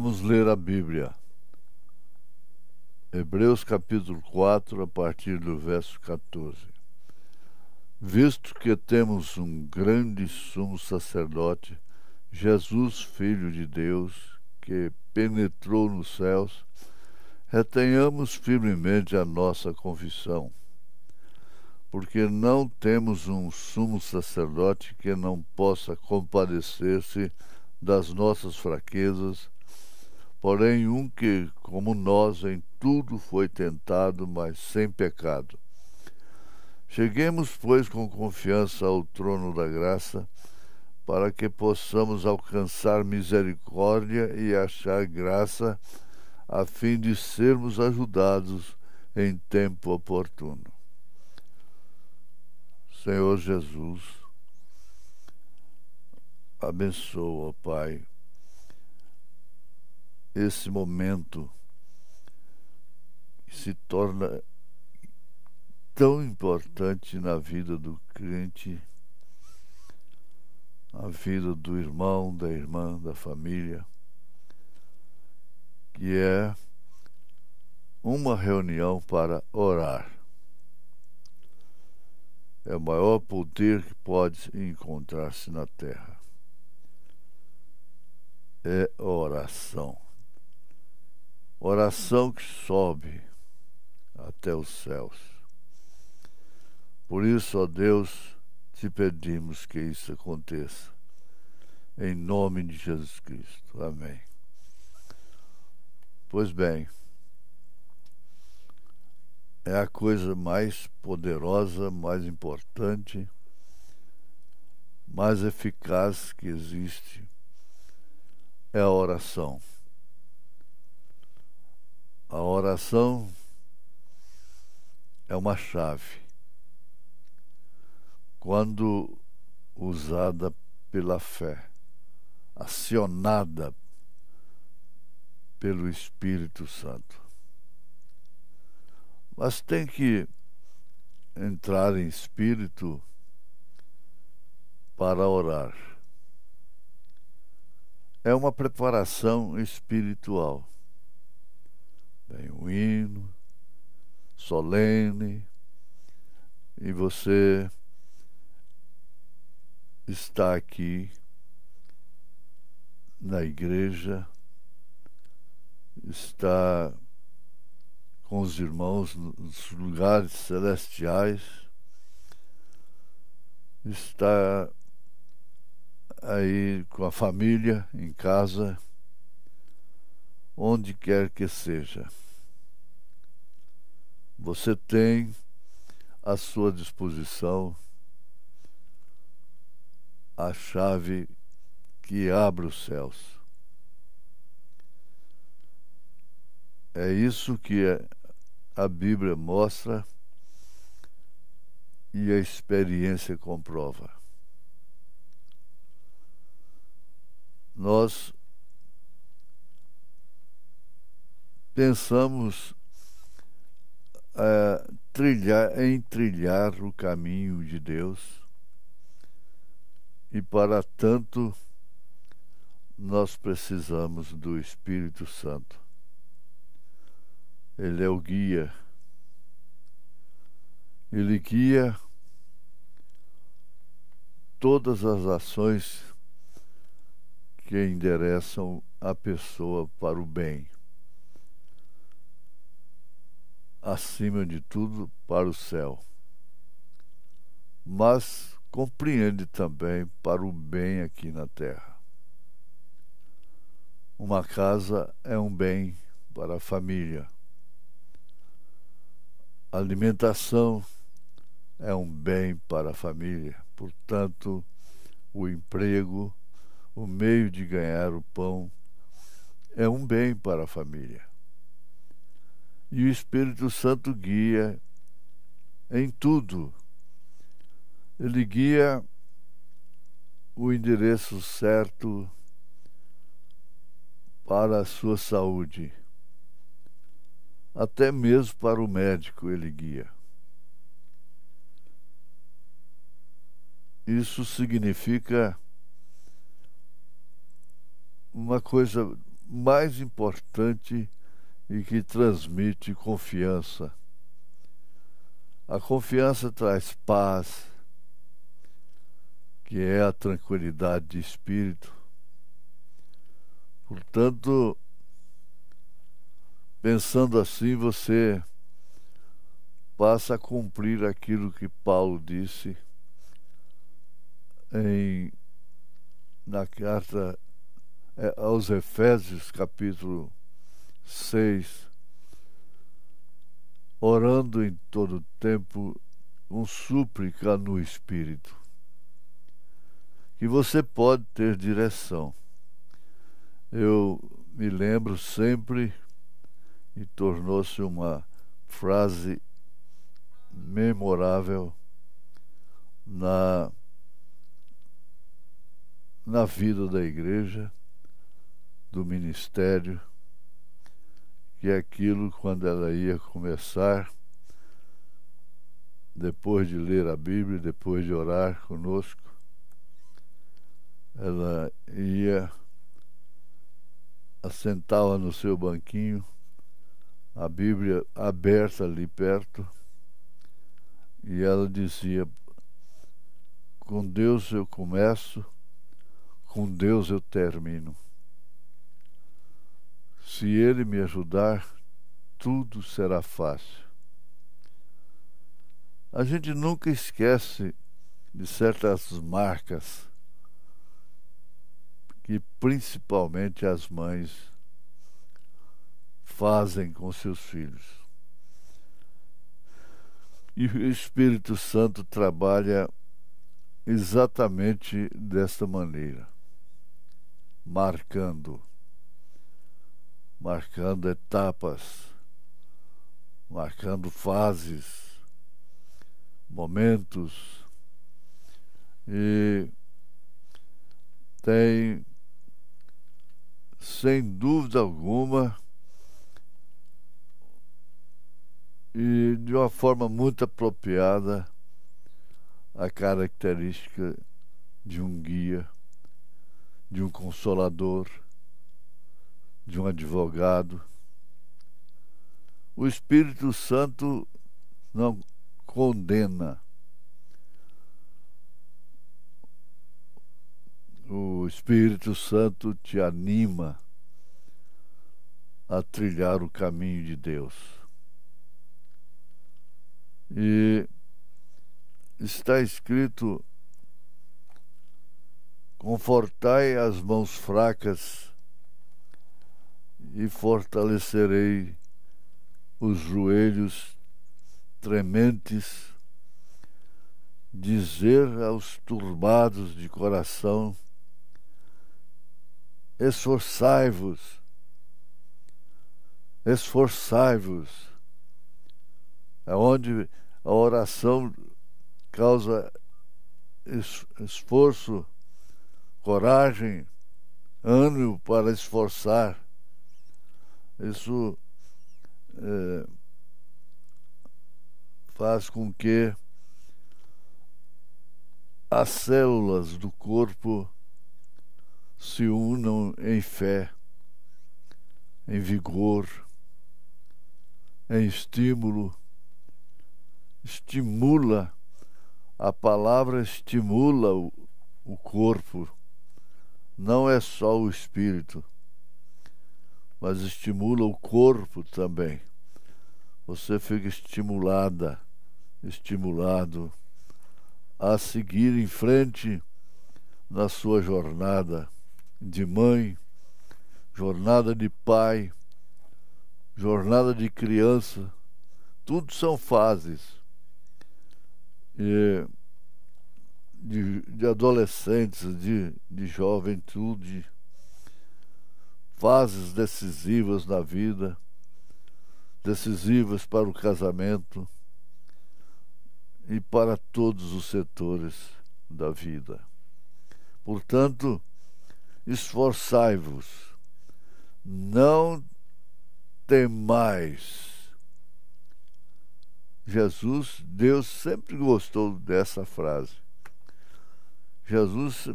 vamos ler a Bíblia. Hebreus capítulo 4, a partir do verso 14. Visto que temos um grande sumo sacerdote, Jesus, Filho de Deus, que penetrou nos céus, retenhamos firmemente a nossa confissão, porque não temos um sumo sacerdote que não possa compadecer-se das nossas fraquezas Porém, um que, como nós, em tudo foi tentado, mas sem pecado. Cheguemos, pois, com confiança ao trono da graça, para que possamos alcançar misericórdia e achar graça, a fim de sermos ajudados em tempo oportuno. Senhor Jesus, abençoa, Pai, esse momento se torna tão importante na vida do crente, na vida do irmão, da irmã, da família, que é uma reunião para orar. É o maior poder que pode encontrar-se na terra. É oração oração que sobe até os céus. Por isso, ó Deus, te pedimos que isso aconteça. Em nome de Jesus Cristo. Amém. Pois bem, é a coisa mais poderosa, mais importante, mais eficaz que existe é a oração. A oração é uma chave. Quando usada pela fé, acionada pelo Espírito Santo. Mas tem que entrar em espírito para orar. É uma preparação espiritual. Vem o hino solene e você está aqui na igreja, está com os irmãos nos lugares celestiais, está aí com a família em casa onde quer que seja. Você tem à sua disposição a chave que abre os céus. É isso que é, a Bíblia mostra e a experiência comprova. Nós pensamos é, trilhar, em trilhar o caminho de Deus e para tanto nós precisamos do Espírito Santo. Ele é o guia. Ele guia todas as ações que endereçam a pessoa para o bem. acima de tudo, para o céu, mas compreende também para o bem aqui na terra. Uma casa é um bem para a família. alimentação é um bem para a família. Portanto, o emprego, o meio de ganhar o pão, é um bem para a família e o Espírito Santo guia em tudo. Ele guia o endereço certo para a sua saúde. Até mesmo para o médico ele guia. Isso significa uma coisa mais importante e que transmite confiança. A confiança traz paz, que é a tranquilidade de espírito. Portanto, pensando assim, você passa a cumprir aquilo que Paulo disse em, na carta eh, aos Efésios, capítulo 6. Orando em todo tempo, um súplica no Espírito. Que você pode ter direção. Eu me lembro sempre, e tornou-se uma frase memorável na, na vida da igreja, do ministério, que aquilo, quando ela ia começar, depois de ler a Bíblia, depois de orar conosco, ela ia, assentava no seu banquinho, a Bíblia aberta ali perto, e ela dizia: Com Deus eu começo, com Deus eu termino. Se Ele me ajudar, tudo será fácil. A gente nunca esquece de certas marcas que principalmente as mães fazem com seus filhos. E o Espírito Santo trabalha exatamente desta maneira, marcando marcando etapas, marcando fases, momentos. E tem, sem dúvida alguma, e de uma forma muito apropriada, a característica de um guia, de um consolador de um advogado. O Espírito Santo não condena. O Espírito Santo te anima a trilhar o caminho de Deus. E está escrito: confortai as mãos fracas e fortalecerei os joelhos trementes, dizer aos turbados de coração: esforçai-vos, esforçai-vos. É onde a oração causa esforço, coragem, ânimo para esforçar isso é, faz com que as células do corpo se unam em fé, em vigor, em estímulo. Estimula, a palavra estimula o, o corpo, não é só o espírito mas estimula o corpo também. Você fica estimulada, estimulado a seguir em frente na sua jornada de mãe, jornada de pai, jornada de criança. Tudo são fases. E de, de adolescentes, de, de juventude fases decisivas na vida, decisivas para o casamento e para todos os setores da vida. Portanto, esforçai-vos, não temais. Jesus, Deus sempre gostou dessa frase. Jesus,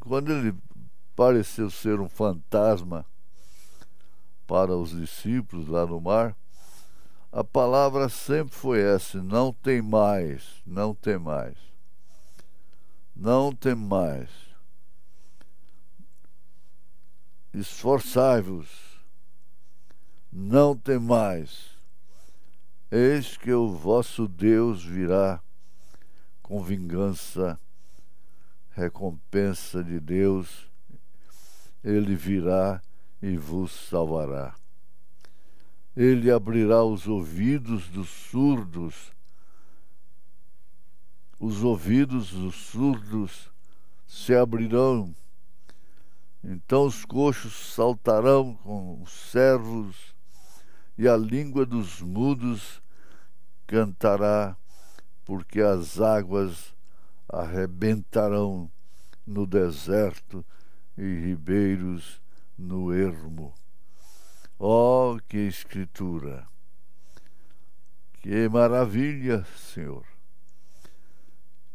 quando ele pareceu ser um fantasma para os discípulos lá no mar, a palavra sempre foi essa: não tem mais, não tem mais, não tem mais. Esforçai-vos, não tem mais. Eis que o vosso Deus virá com vingança, recompensa de Deus ele virá e vos salvará. Ele abrirá os ouvidos dos surdos, os ouvidos dos surdos se abrirão, então os coxos saltarão com os servos, e a língua dos mudos cantará, porque as águas arrebentarão no deserto e ribeiros no ermo. Oh, que escritura! Que maravilha, Senhor!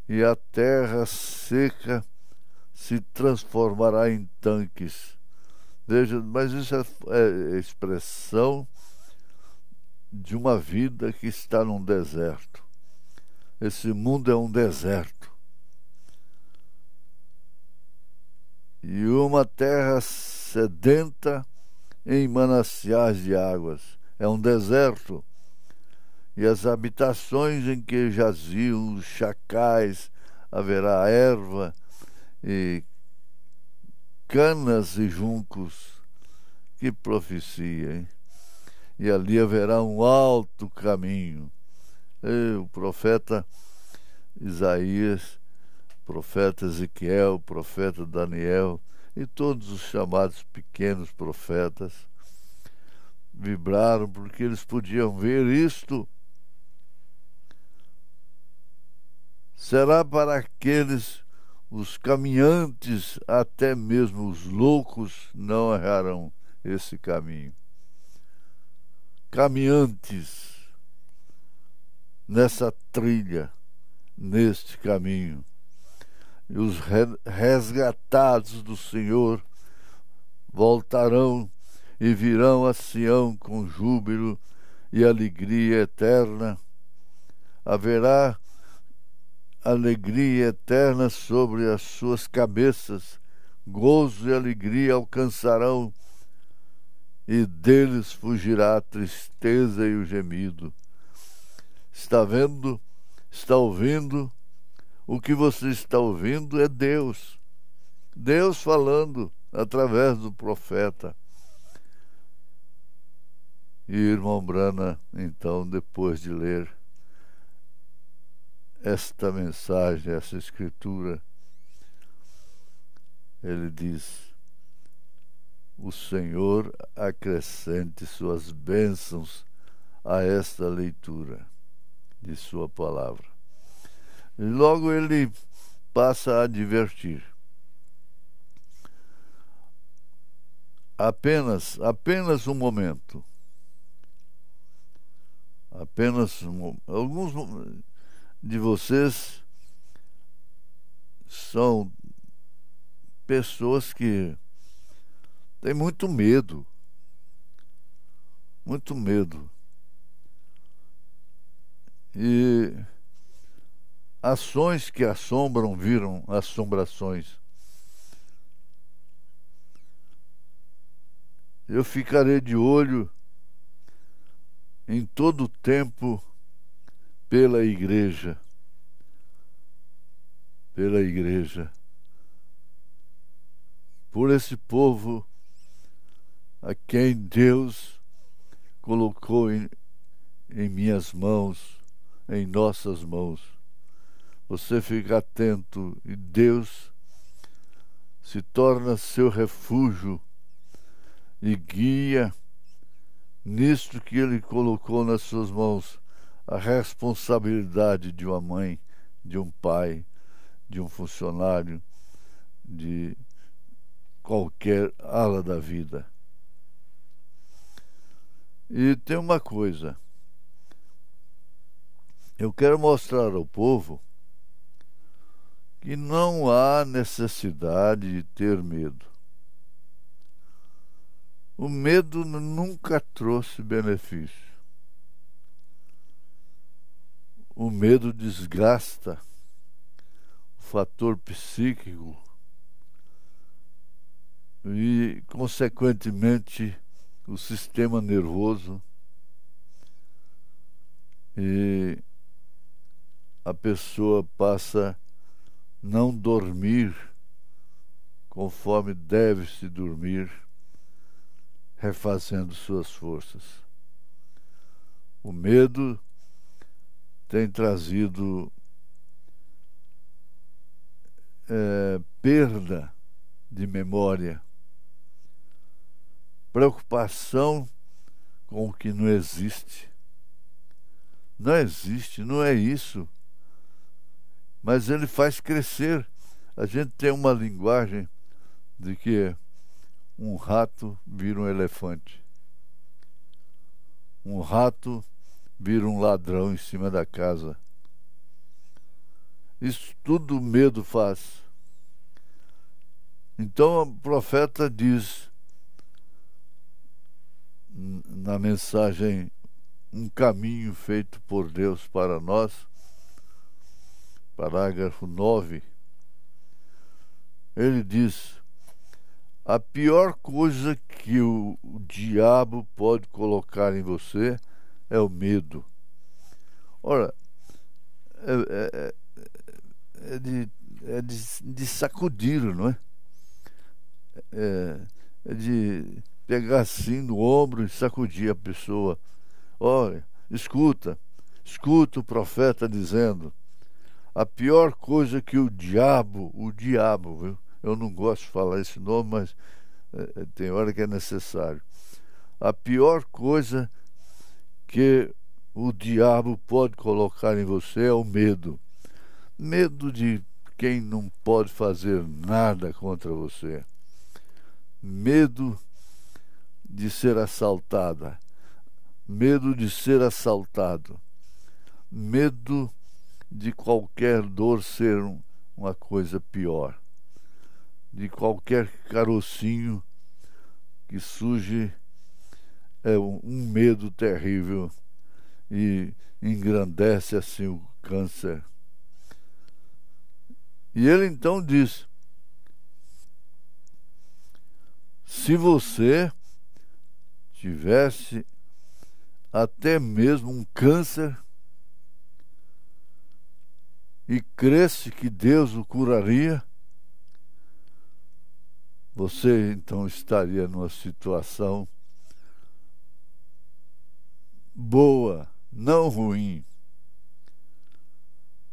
E a terra seca se transformará em tanques. Veja, mas isso é, é expressão de uma vida que está num deserto. Esse mundo é um deserto. e uma terra sedenta em mananciais de águas. É um deserto. E as habitações em que jaziam os chacais, haverá erva e canas e juncos. Que profecia, hein? E ali haverá um alto caminho. E o profeta Isaías profeta Ezequiel, profeta Daniel e todos os chamados pequenos profetas vibraram porque eles podiam ver isto. Será para aqueles os caminhantes, até mesmo os loucos, não errarão esse caminho. Caminhantes nessa trilha, neste caminho e os resgatados do Senhor voltarão e virão a Sião com júbilo e alegria eterna. Haverá alegria eterna sobre as suas cabeças, gozo e alegria alcançarão, e deles fugirá a tristeza e o gemido. Está vendo? Está ouvindo? o que você está ouvindo é Deus. Deus falando através do profeta. E irmão Brana, então, depois de ler esta mensagem, essa escritura, ele diz: O Senhor acrescente suas bênçãos a esta leitura de Sua palavra logo ele passa a divertir. Apenas, apenas um momento. Apenas um, alguns de vocês são pessoas que têm muito medo. Muito medo. E ações que assombram viram assombrações. Eu ficarei de olho em todo o tempo pela igreja. Pela igreja. Por esse povo a quem Deus colocou em, em minhas mãos, em nossas mãos. Você fica atento e Deus se torna seu refúgio e guia nisto que ele colocou nas suas mãos a responsabilidade de uma mãe, de um pai, de um funcionário, de qualquer ala da vida. E tem uma coisa. Eu quero mostrar ao povo que não há necessidade de ter medo. O medo nunca trouxe benefício. O medo desgasta o fator psíquico e, consequentemente, o sistema nervoso. E a pessoa passa não dormir conforme deve-se dormir, refazendo suas forças. O medo tem trazido é, perda de memória, preocupação com o que não existe. Não existe, não é isso mas ele faz crescer. A gente tem uma linguagem de que um rato vira um elefante. Um rato vira um ladrão em cima da casa. Isso tudo o medo faz. Então o profeta diz na mensagem um caminho feito por Deus para nós parágrafo 9, ele diz: a pior coisa que o diabo pode colocar em você é o medo. Ora, é, é, é, é, de, é de, de sacudir, não é? é? É de pegar assim no ombro e sacudir a pessoa. Olha, escuta, escuta o profeta dizendo a pior coisa que o diabo, o diabo, viu? eu não gosto de falar esse nome, mas é, tem hora que é necessário. A pior coisa que o diabo pode colocar em você é o medo. Medo de quem não pode fazer nada contra você. Medo de ser assaltada. Medo de ser assaltado. Medo de qualquer dor ser uma coisa pior, de qualquer carocinho que surge é um medo terrível e engrandece assim o câncer. E ele então diz: se você tivesse até mesmo um câncer e cresse que Deus o curaria, você então estaria numa situação boa, não ruim.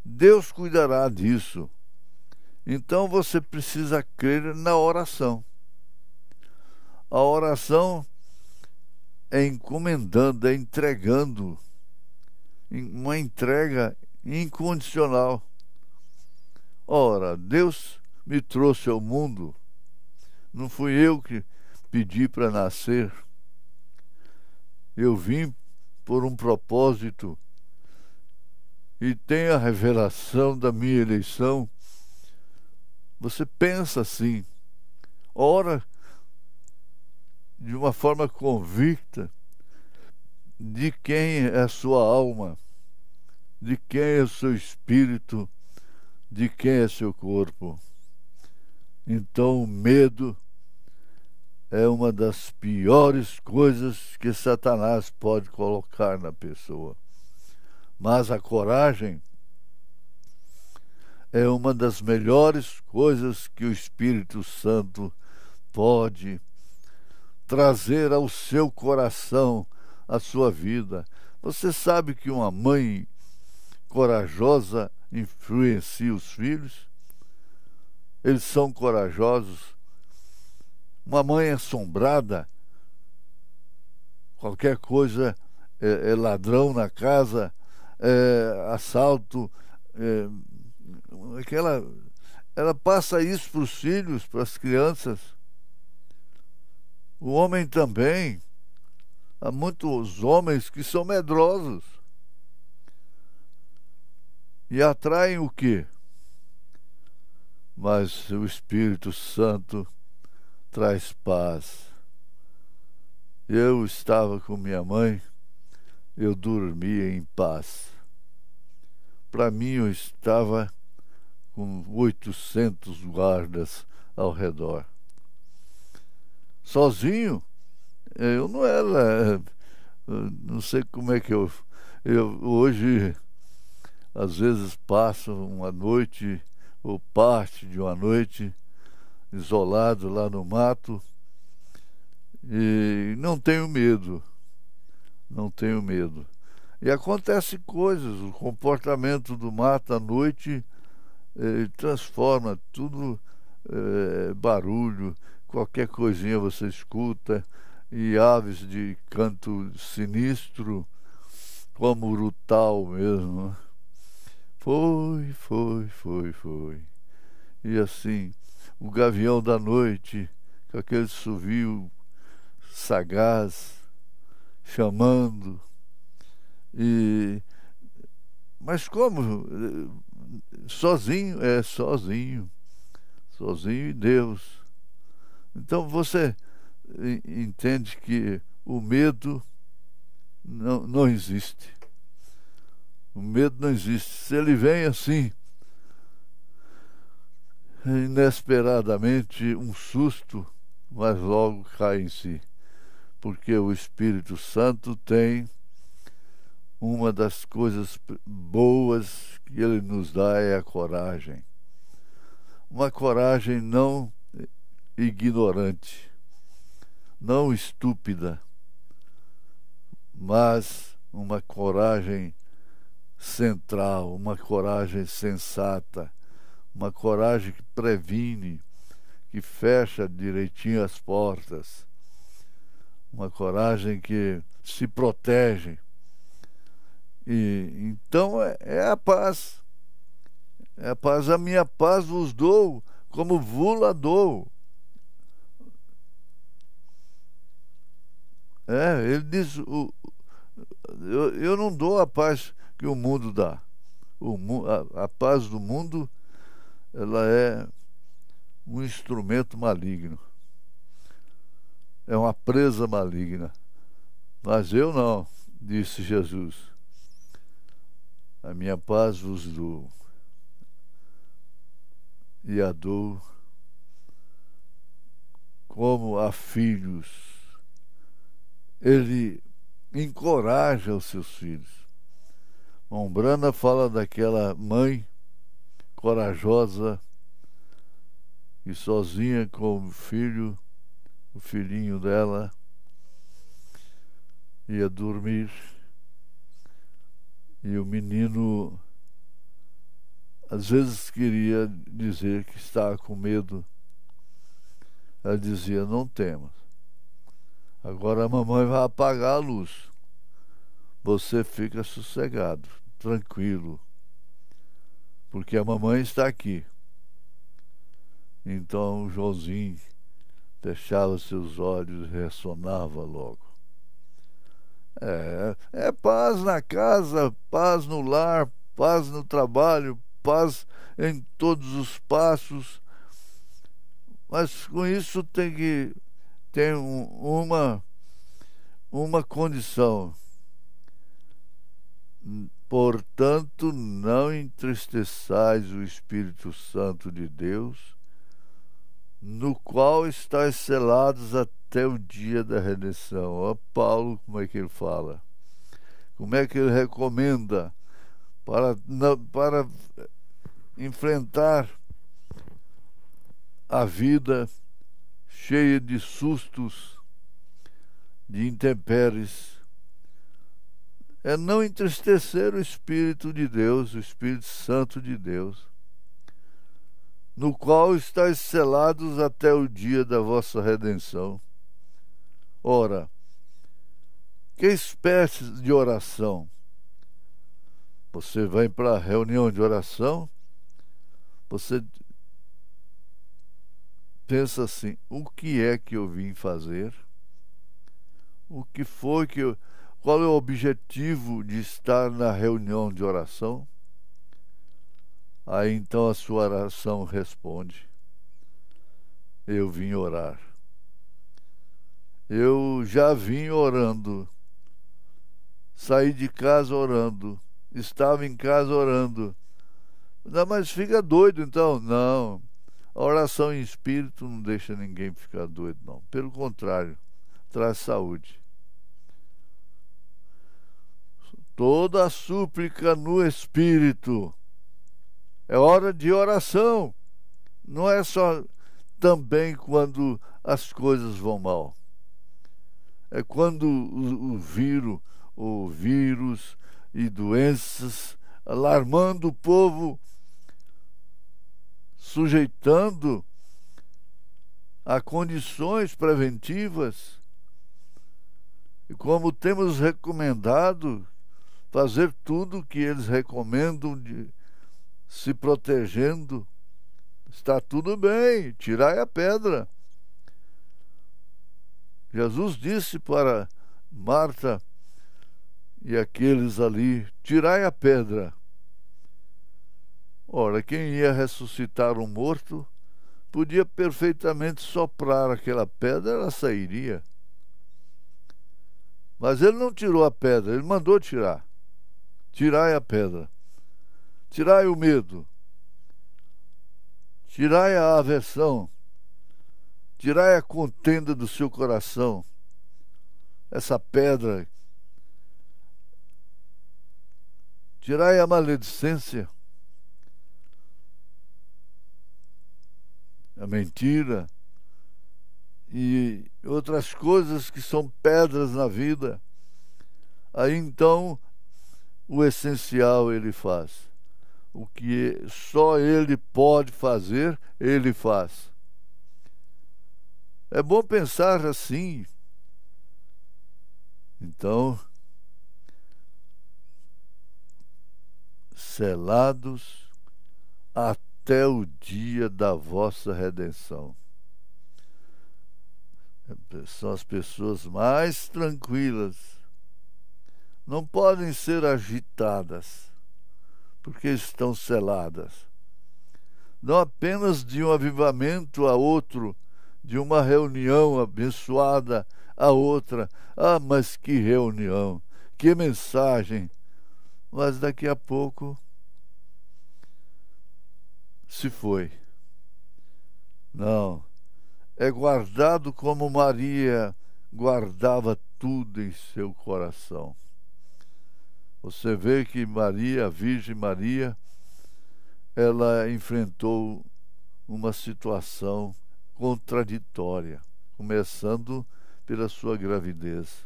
Deus cuidará disso. Então você precisa crer na oração. A oração é encomendando, é entregando, uma entrega incondicional. Ora, Deus me trouxe ao mundo, não fui eu que pedi para nascer. Eu vim por um propósito e tenho a revelação da minha eleição. Você pensa assim, ora de uma forma convicta de quem é a sua alma, de quem é o seu espírito de quem é seu corpo. Então, o medo é uma das piores coisas que Satanás pode colocar na pessoa. Mas a coragem é uma das melhores coisas que o Espírito Santo pode trazer ao seu coração, à sua vida. Você sabe que uma mãe corajosa influencia os filhos, eles são corajosos. Uma mãe assombrada, qualquer coisa é, é ladrão na casa, é, assalto, é, aquela, ela passa isso para os filhos, para as crianças. O homem também. Há muitos homens que são medrosos e atraem o quê? Mas o Espírito Santo traz paz. Eu estava com minha mãe, eu dormia em paz. Para mim, eu estava com 800 guardas ao redor. Sozinho, eu não era. Eh, não sei como é que eu. Eu hoje às vezes passam uma noite ou parte de uma noite isolado lá no mato e não tenho medo, não tenho medo. E acontece coisas, o comportamento do mato à noite eh, transforma tudo eh, barulho, qualquer coisinha você escuta e aves de canto sinistro como o mesmo. Né? Foi, foi, foi, foi. E assim, o gavião da noite, com aquele suvio sagaz, chamando. E mas como sozinho é sozinho, sozinho e Deus. Então você entende que o medo não, não existe. O medo não existe. Se ele vem assim, inesperadamente, um susto, mas logo cai em si. Porque o Espírito Santo tem uma das coisas boas que ele nos dá é a coragem. Uma coragem não ignorante, não estúpida, mas uma coragem central, uma coragem sensata, uma coragem que previne, que fecha direitinho as portas, uma coragem que se protege. E então é, é a paz. É a paz, a minha paz vos dou, como vula dou. É, ele diz: o, eu, eu não dou a paz que o mundo dá. O, a, a paz do mundo ela é um instrumento maligno. É uma presa maligna. Mas eu não, disse Jesus. A minha paz vos dou. E a dou como a filhos. Ele encoraja os seus filhos. Ombrana fala daquela mãe corajosa e sozinha com o filho, o filhinho dela, ia dormir e o menino às vezes queria dizer que estava com medo. Ela dizia: Não temos. agora a mamãe vai apagar a luz você fica sossegado, tranquilo, porque a mamãe está aqui. Então Joãozinho fechava seus olhos e ressonava logo. É, é paz na casa, paz no lar, paz no trabalho, paz em todos os passos. Mas com isso tem que tem um, uma uma condição Portanto, não entristeçais o Espírito Santo de Deus, no qual estáis selados até o dia da redenção. Olha Paulo, como é que ele fala? Como é que ele recomenda para, para enfrentar a vida cheia de sustos, de intempéries, é não entristecer o Espírito de Deus, o Espírito Santo de Deus, no qual estáis selados até o dia da vossa redenção. Ora, que espécie de oração? Você vem para a reunião de oração, você pensa assim: o que é que eu vim fazer? O que foi que eu qual é o objetivo de estar na reunião de oração? Aí então a sua oração responde: Eu vim orar. Eu já vim orando. Saí de casa orando. Estava em casa orando. Não, mas fica doido então. Não. A oração em espírito não deixa ninguém ficar doido, não. Pelo contrário, traz saúde. toda a súplica no Espírito. É hora de oração. Não é só também quando as coisas vão mal. É quando o, o vírus, o vírus e doenças alarmando o povo, sujeitando a condições preventivas. E como temos recomendado fazer tudo o que eles recomendam, de, se protegendo. Está tudo bem, tirai a pedra. Jesus disse para Marta e aqueles ali: tirai a pedra. Ora, quem ia ressuscitar um morto podia perfeitamente soprar aquela pedra, ela sairia. Mas ele não tirou a pedra, ele mandou tirar. Tirai a pedra. Tirai o medo. Tirai a aversão. Tirai a contenda do seu coração. Essa pedra. Tirai a maledicência. A mentira e outras coisas que são pedras na vida. Aí então o essencial ele faz. O que só ele pode fazer, ele faz. É bom pensar assim. Então, selados até o dia da vossa redenção. É, são as pessoas mais tranquilas não podem ser agitadas, porque estão seladas. Não apenas de um avivamento a outro, de uma reunião abençoada a outra. Ah, mas que reunião, que mensagem! Mas daqui a pouco se foi. Não, é guardado como Maria guardava tudo em seu coração. Você vê que Maria, a Virgem Maria, ela enfrentou uma situação contraditória, começando pela sua gravidez.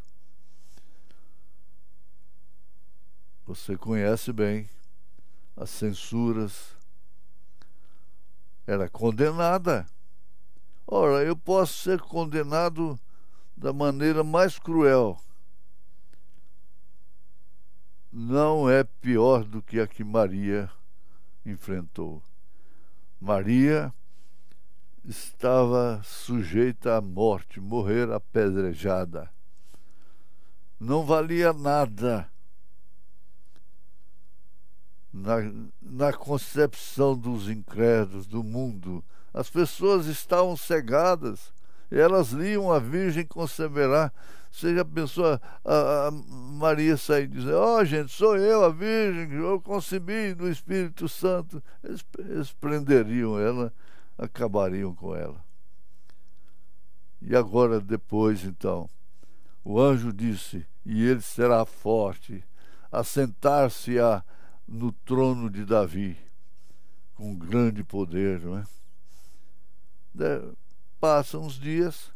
Você conhece bem as censuras. Era é condenada. Ora, eu posso ser condenado da maneira mais cruel não é pior do que a que Maria enfrentou. Maria estava sujeita à morte, morrer apedrejada. Não valia nada na, na concepção dos incrédulos, do mundo. As pessoas estavam cegadas, elas liam a Virgem conceberá você já pensou a, a, a Maria sair dizendo: Ó, oh, gente, sou eu, a Virgem, eu concebi do Espírito Santo. Eles, eles prenderiam ela, acabariam com ela. E agora, depois, então, o anjo disse: E ele será forte, assentar-se-á no trono de Davi, com grande poder, não é? De, passam os dias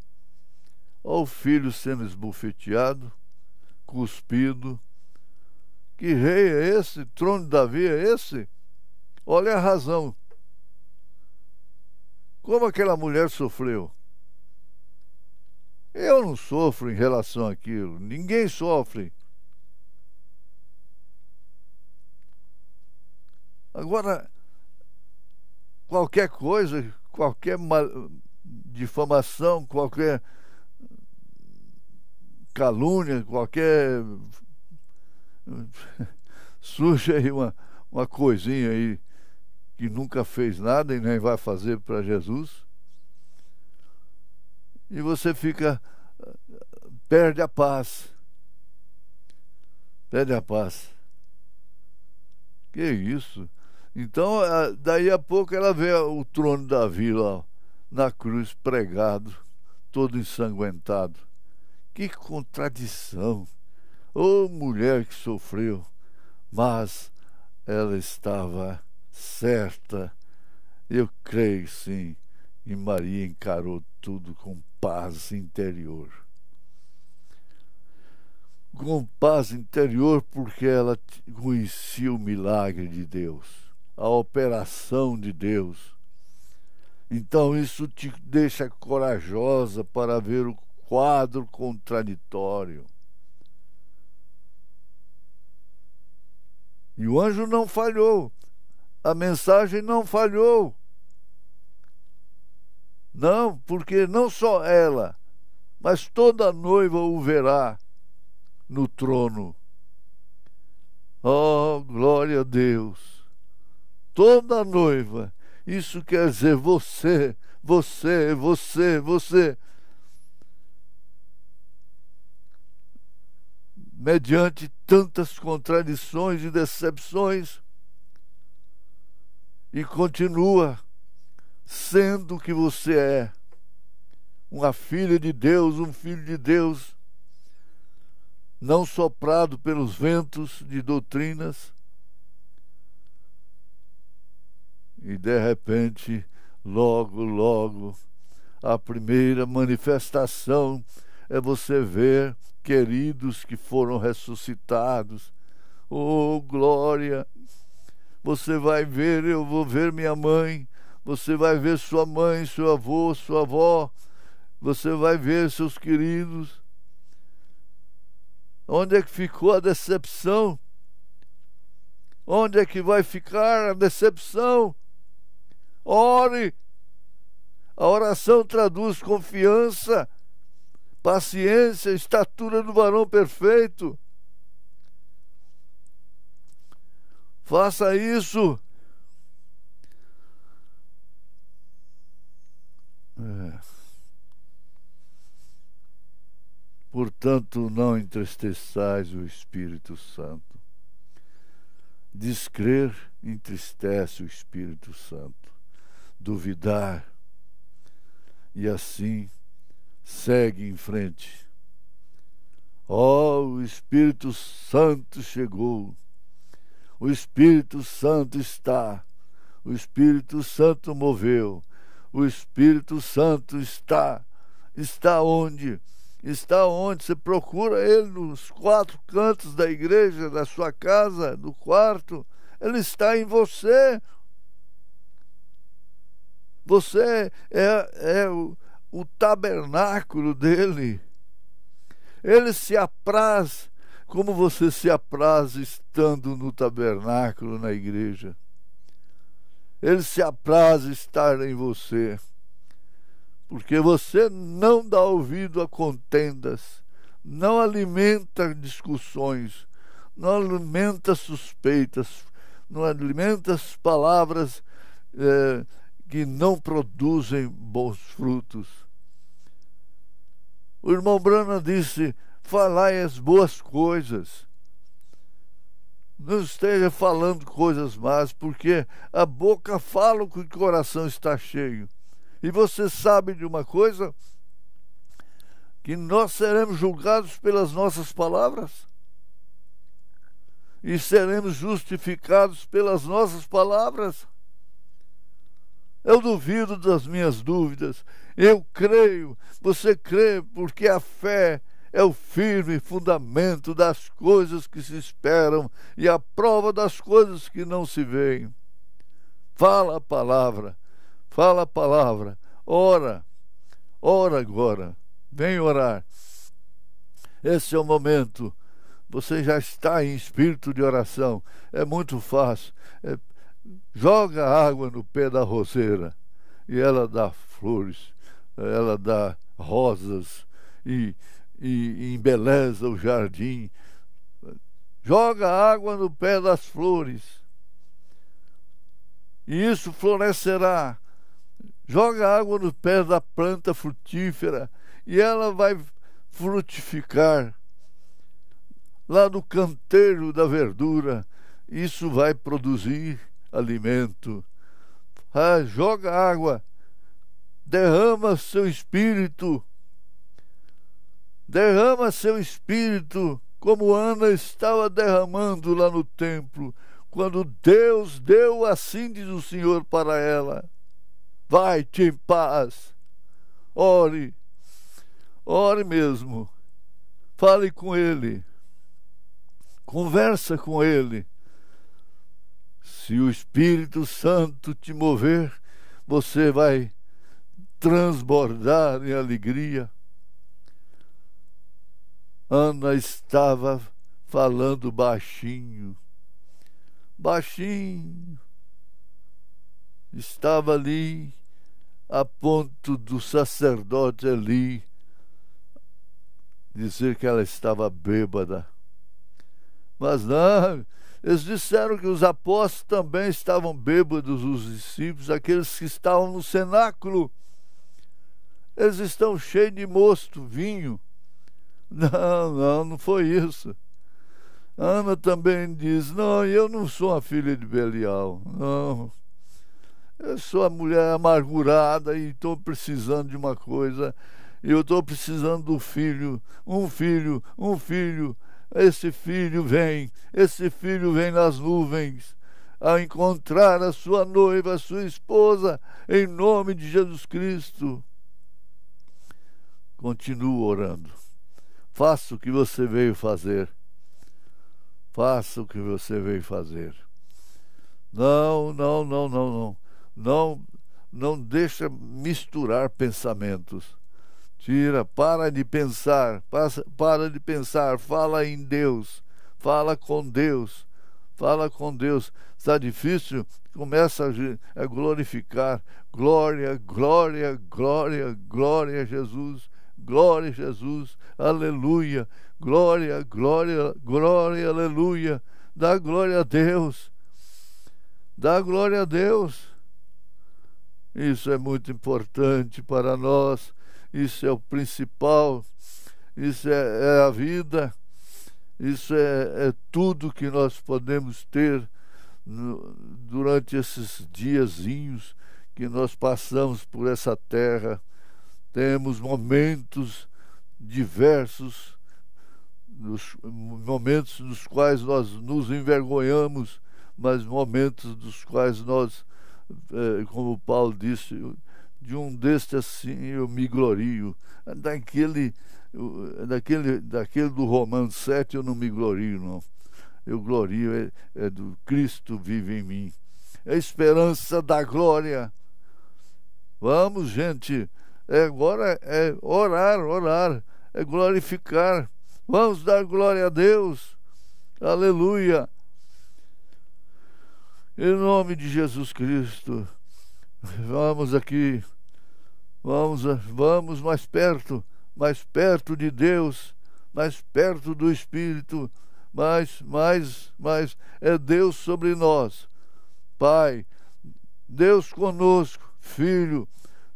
ao filho sendo esbufeteado, cuspido. Que rei é esse? Trono de Davi é esse? Olha a razão. Como aquela mulher sofreu? Eu não sofro em relação àquilo, ninguém sofre. Agora, qualquer coisa, qualquer difamação, qualquer calúnia, qualquer. surge aí uma, uma coisinha aí que nunca fez nada e nem vai fazer para Jesus. E você fica. perde a paz. Perde a paz. Que isso? Então, daí a pouco ela vê o trono da vila na cruz pregado, todo ensanguentado. Que contradição! Oh, mulher que sofreu! Mas ela estava certa. Eu creio sim. E Maria encarou tudo com paz interior. Com paz interior, porque ela conhecia o milagre de Deus, a operação de Deus. Então, isso te deixa corajosa para ver o quadro contraditório. E o anjo não falhou, a mensagem não falhou. Não, porque não só ela, mas toda noiva o verá no trono. Oh, glória a Deus! Toda noiva, isso quer dizer você, você, você, você. mediante tantas contradições e decepções e continua sendo o que você é, uma filha de Deus, um filho de Deus, não soprado pelos ventos de doutrinas. E de repente, logo, logo, a primeira manifestação é você ver queridos que foram ressuscitados. Oh, glória! Você vai ver, eu vou ver minha mãe, você vai ver sua mãe, seu avô, sua avó, você vai ver seus queridos. Onde é que ficou a decepção? Onde é que vai ficar a decepção? Ore! A oração traduz confiança paciência, estatura do varão perfeito. Faça isso. É. Portanto, não entristeçais o Espírito Santo. Descrer entristece o Espírito Santo. Duvidar e assim segue em frente. Ó, oh, o Espírito Santo chegou. O Espírito Santo está. O Espírito Santo moveu. O Espírito Santo está. Está onde? Está onde? Você procura ele nos quatro cantos da igreja, da sua casa, no quarto. Ele está em você. Você é, é o o tabernáculo dele. Ele se apraz como você se apraz estando no tabernáculo, na igreja. Ele se apraz estar em você, porque você não dá ouvido a contendas, não alimenta discussões, não alimenta suspeitas, não alimenta as palavras eh, que não produzem bons frutos o irmão Brana disse: Falai as boas coisas. Não esteja falando coisas más, porque a boca fala o que o coração está cheio. E você sabe de uma coisa? Que nós seremos julgados pelas nossas palavras e seremos justificados pelas nossas palavras. Eu duvido das minhas dúvidas, eu creio, você crê, porque a fé é o firme fundamento das coisas que se esperam e a prova das coisas que não se veem. Fala a palavra, fala a palavra, ora, ora agora, vem orar. Esse é o momento. Você já está em espírito de oração. É muito fácil. É, joga água no pé da roseira e ela dá flores ela dá rosas e, e, e embeleza o jardim, joga água no pé das flores, e isso florescerá. Joga água no pé da planta frutífera, e ela vai frutificar lá no canteiro da verdura. Isso vai produzir alimento. Ah, joga água derrama seu espírito, derrama seu espírito, como Ana estava derramando lá no templo, quando Deus deu assim, diz o Senhor para ela: vai-te em paz, ore, ore mesmo, fale com Ele, conversa com Ele. Se o Espírito Santo te mover, você vai transbordar em alegria. Ana estava falando baixinho, baixinho. Estava ali a ponto do sacerdote ali dizer que ela estava bêbada. Mas não, eles disseram que os apóstolos também estavam bêbados, os discípulos, aqueles que estavam no cenáculo eles estão cheios de mosto, vinho. Não, não, não foi isso. Ana também diz: Não, eu não sou a filha de Belial, não. Eu sou a mulher amargurada e estou precisando de uma coisa. Eu estou precisando do filho, um filho, um filho. Esse filho vem, esse filho vem nas nuvens a encontrar a sua noiva, a sua esposa, em nome de Jesus Cristo. Continua orando. Faça o que você veio fazer. Faça o que você veio fazer. Não, não, não, não, não. Não, não deixa misturar pensamentos. Tira, para de pensar, passa, para de pensar, fala em Deus, fala com Deus, fala com Deus. Está difícil? Começa a, a glorificar. Glória, glória, glória, glória a Jesus glória a Jesus, aleluia, glória, glória, glória, aleluia, dá glória a Deus, dá glória a Deus. Isso é muito importante para nós, isso é o principal, isso é, é a vida, isso é, é tudo que nós podemos ter durante esses diazinhos que nós passamos por essa terra temos momentos diversos, nos, momentos nos quais nós nos envergonhamos, mas momentos dos quais nós, eh, como Paulo disse, de um deste assim eu me glorio. Daquele, daquele, daquele do Romano 7 eu não me glorio, não. Eu glorio é, é do Cristo vive em mim. É a esperança da glória. Vamos, gente agora é orar, orar, é glorificar. Vamos dar glória a Deus. Aleluia. Em nome de Jesus Cristo. Vamos aqui. Vamos, vamos mais perto, mais perto de Deus, mais perto do Espírito, mais, mais, mais é Deus sobre nós. Pai, Deus conosco, Filho,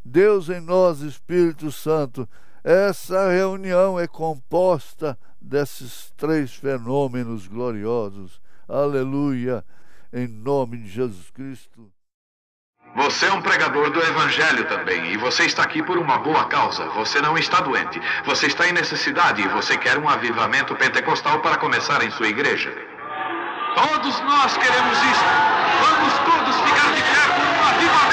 Deus em nós, Espírito Santo. Essa reunião é composta desses três fenômenos gloriosos. Aleluia, em nome de Jesus Cristo. Você é um pregador do Evangelho também, e você está aqui por uma boa causa. Você não está doente, você está em necessidade e você quer um avivamento pentecostal para começar em sua igreja. Todos nós queremos isso. Vamos todos ficar de pé com um avivamento.